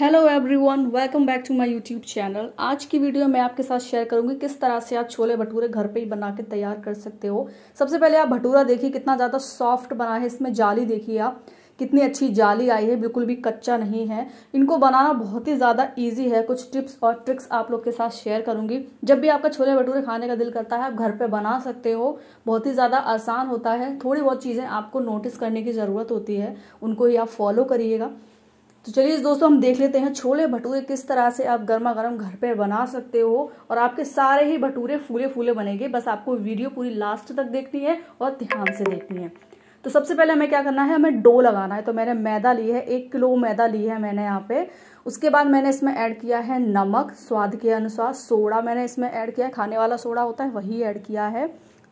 hello everyone welcome back to my YouTube channel आज की video में आपके साथ शेयर करूंगी किस तरह से आप छोले भटूरे घर पे ही बना के तैयार कर सकते हो सबसे पहले आप भटूरा देखिए कितना ज़्यादा सॉफ्ट बना है इसमें जाली देखिए आप कितनी अच्छी जाली आई है बिल्कुल भी कच्चा नहीं है इनको बनाना बहुत ही ज़्यादा ईजी है कुछ टिप्स और ट्रिक्स आप लोग के साथ शेयर करूंगी जब भी आपका छोले भटूरे खाने का दिल करता है आप घर पर बना सकते हो बहुत ही ज़्यादा आसान होता है थोड़ी बहुत चीज़ें आपको नोटिस करने की ज़रूरत होती है उनको ही आप फॉलो करिएगा तो चलिए दोस्तों हम देख लेते हैं छोले भटूरे किस तरह से आप गर्मा गर्म घर पे बना सकते हो और आपके सारे ही भटूरे फूले फूले बनेंगे बस आपको वीडियो पूरी लास्ट तक देखनी है और ध्यान से देखनी है तो सबसे पहले हमें क्या करना है हमें डो लगाना है तो मैंने मैदा ली है एक किलो मैदा ली है मैंने यहाँ पे उसके बाद मैंने इसमें ऐड किया है नमक स्वाद के अनुसार सोडा मैंने इसमें ऐड किया है खाने वाला सोडा होता है वही ऐड किया है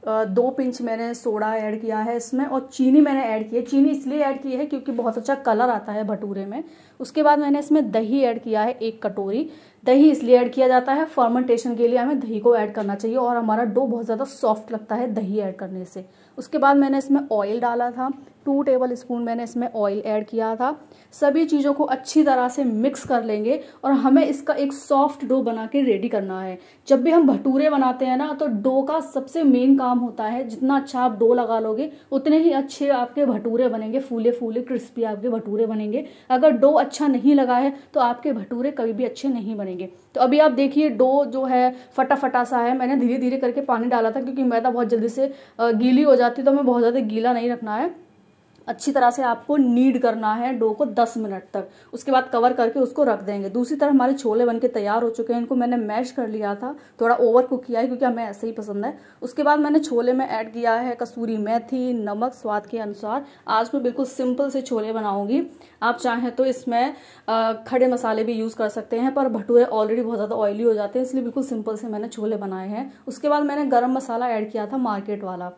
दो पिंच मैंने सोडा ऐड किया है इसमें और चीनी मैंने ऐड की है चीनी इसलिए ऐड की है क्योंकि बहुत अच्छा कलर आता है भटूरे में उसके बाद मैंने इसमें दही ऐड किया है एक कटोरी दही इसलिए ऐड किया जाता है फर्मेंटेशन के लिए हमें दही को ऐड करना चाहिए और हमारा डो बहुत ज़्यादा सॉफ्ट लगता है दही ऐड करने से उसके बाद मैंने इसमें ऑयल डाला था टू टेबल स्पून मैंने इसमें ऑयल ऐड किया था सभी चीज़ों को अच्छी तरह से मिक्स कर लेंगे और हमें इसका एक सॉफ्ट डो बना के रेडी करना है जब भी हम भटूरे बनाते हैं ना तो डो का सबसे मेन काम होता है जितना अच्छा आप डो लगा लोगे उतने ही अच्छे आपके भटूरे बनेंगे फूले फूले क्रिस्पी आपके भटूरे बनेंगे अगर डो अच्छा नहीं लगा है तो आपके भटूरे कभी भी अच्छे नहीं बनेंगे तो अभी आप देखिए डो जो है फटाफटा सा है मैंने धीरे धीरे करके पानी डाला था क्योंकि मैदा तो बहुत जल्दी से गीली हो जाता जाती है तो हमें बहुत ज़्यादा गीला नहीं रखना है अच्छी तरह से आपको नीड करना है डो को 10 मिनट तक उसके बाद कवर करके उसको रख देंगे दूसरी तरफ हमारे छोले बन के तैयार हो चुके हैं इनको मैंने मैश कर लिया था थोड़ा ओवर कुक किया है क्योंकि हमें ऐसे ही पसंद है उसके बाद मैंने छोले में ऐड किया है कसूरी मेथी नमक स्वाद के अनुसार आज मैं बिल्कुल सिंपल से छोले बनाऊंगी आप चाहें तो इसमें खड़े मसाले भी यूज़ कर सकते हैं पर भटूरे ऑलरेडी बहुत ज़्यादा ऑयली हो जाते हैं इसलिए बिल्कुल सिंपल से मैंने छोले बनाए हैं उसके बाद मैंने गर्म मसाला ऐड किया था मार्केट वाला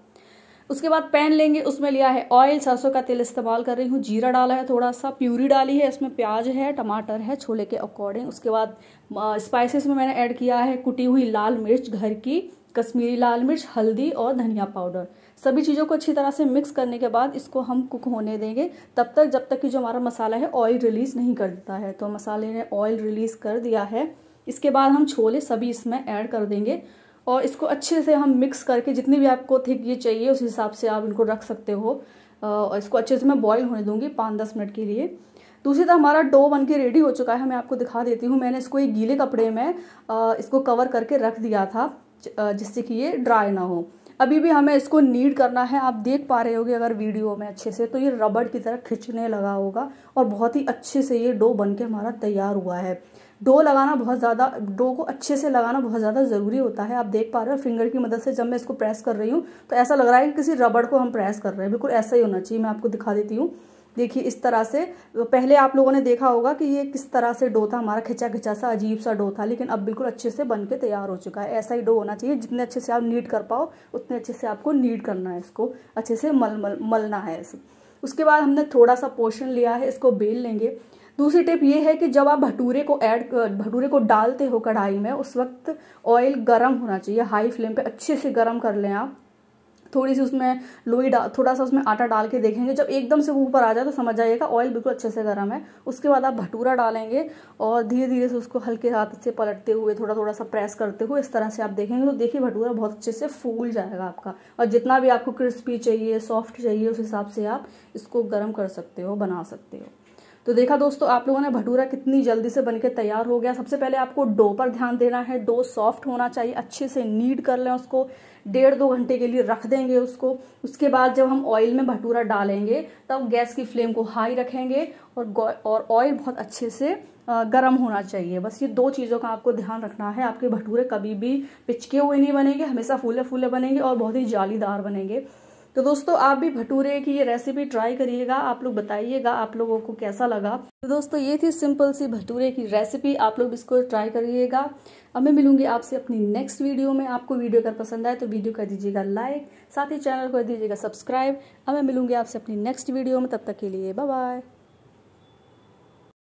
उसके बाद पैन लेंगे उसमें लिया है ऑयल सरसों का तेल इस्तेमाल कर रही हूँ जीरा डाला है थोड़ा सा प्यूरी डाली है इसमें प्याज है टमाटर है छोले के अकॉर्डिंग उसके बाद स्पाइसेस में मैंने ऐड किया है कुटी हुई लाल मिर्च घर की कश्मीरी लाल मिर्च हल्दी और धनिया पाउडर सभी चीज़ों को अच्छी तरह से मिक्स करने के बाद इसको हम कुक होने देंगे तब तक जब तक कि जो हमारा मसाला है ऑयल रिलीज़ नहीं कर देता है तो मसाले ने ऑयल रिलीज़ कर दिया है इसके बाद हम छोले सभी इसमें ऐड कर देंगे और इसको अच्छे से हम मिक्स करके जितनी भी आपको थिक ये चाहिए उस हिसाब से आप इनको रख सकते हो और इसको अच्छे से मैं बॉईल होने दूँगी पाँच दस मिनट के लिए दूसरी तरफ हमारा डो बन के रेडी हो चुका है मैं आपको दिखा देती हूँ मैंने इसको एक गीले कपड़े में इसको कवर करके रख दिया था जिससे कि ये ड्राई ना हो अभी भी हमें इसको नीड करना है आप देख पा रहे होगे अगर वीडियो में अच्छे से तो ये रबड़ की तरह खिंचने लगा होगा और बहुत ही अच्छे से ये डो बन के हमारा तैयार हुआ है डो लगाना बहुत ज़्यादा डो को अच्छे से लगाना बहुत ज़्यादा ज़रूरी होता है आप देख पा रहे हो फिंगर की मदद से जब मैं इसको प्रेस कर रही हूँ तो ऐसा लग रहा है कि किसी रबड़ को हम प्रेस कर रहे हैं बिल्कुल ऐसा ही होना चाहिए मैं आपको दिखा देती हूँ देखिए इस तरह से पहले आप लोगों ने देखा होगा कि ये किस तरह से डो था हमारा खिंचा खिंचा सा अजीब सा डो था लेकिन अब बिल्कुल अच्छे से बन के तैयार हो चुका है ऐसा ही डो होना चाहिए जितने अच्छे से आप नीट कर पाओ उतने अच्छे से आपको नीट करना है इसको अच्छे से मल मल मलना है ऐसे उसके बाद हमने थोड़ा सा पोर्शन लिया है इसको बेल लेंगे दूसरी टिप ये है कि जब आप भटूरे को ऐड भटूरे को डालते हो कढ़ाई में उस वक्त ऑयल गर्म होना चाहिए हाई फ्लेम पे अच्छे से गर्म कर लें आप थोड़ी सी उसमें लोई डाल थोड़ा सा उसमें आटा डाल के देखेंगे जब एकदम से वो ऊपर आ जाए तो समझ जाइएगा ऑयल बिल्कुल अच्छे से गर्म है उसके बाद आप भटूरा डालेंगे और धीरे धीरे से उसको हल्के हाथ से पलटते हुए थोड़ा थोड़ा सा प्रेस करते हुए इस तरह से आप देखेंगे तो देखिए भटूरा बहुत अच्छे से फूल जाएगा आपका और जितना भी आपको क्रिस्पी चाहिए सॉफ्ट चाहिए उस हिसाब से आप इसको गर्म कर सकते हो बना सकते हो तो देखा दोस्तों आप लोगों ने भटूरा कितनी जल्दी से बनके तैयार हो गया सबसे पहले आपको डो पर ध्यान देना है डो सॉफ्ट होना चाहिए अच्छे से नीड कर लें उसको डेढ़ दो घंटे के लिए रख देंगे उसको उसके बाद जब हम ऑयल में भटूरा डालेंगे तब गैस की फ्लेम को हाई रखेंगे और और ऑयल बहुत अच्छे से गर्म होना चाहिए बस ये दो चीज़ों का आपको ध्यान रखना है आपके भटूरे कभी भी पिचके हुए नहीं बनेंगे हमेशा फूले फूले बनेंगे और बहुत ही जालीदार बनेंगे तो दोस्तों आप भी भटूरे की ये रेसिपी ट्राई करिएगा आप लोग बताइएगा आप लोगों को कैसा लगा तो दोस्तों ये थी सिंपल सी भटूरे की रेसिपी आप लोग इसको ट्राई करिएगा अब मैं मिलूंगी आपसे अपनी नेक्स्ट वीडियो में आपको वीडियो अगर पसंद आए तो वीडियो कर दीजिएगा लाइक साथ ही चैनल कर दीजिएगा सब्सक्राइब अब मैं मिलूंगी आपसे अपनी नेक्स्ट वीडियो में तब तक के लिए बाय बाय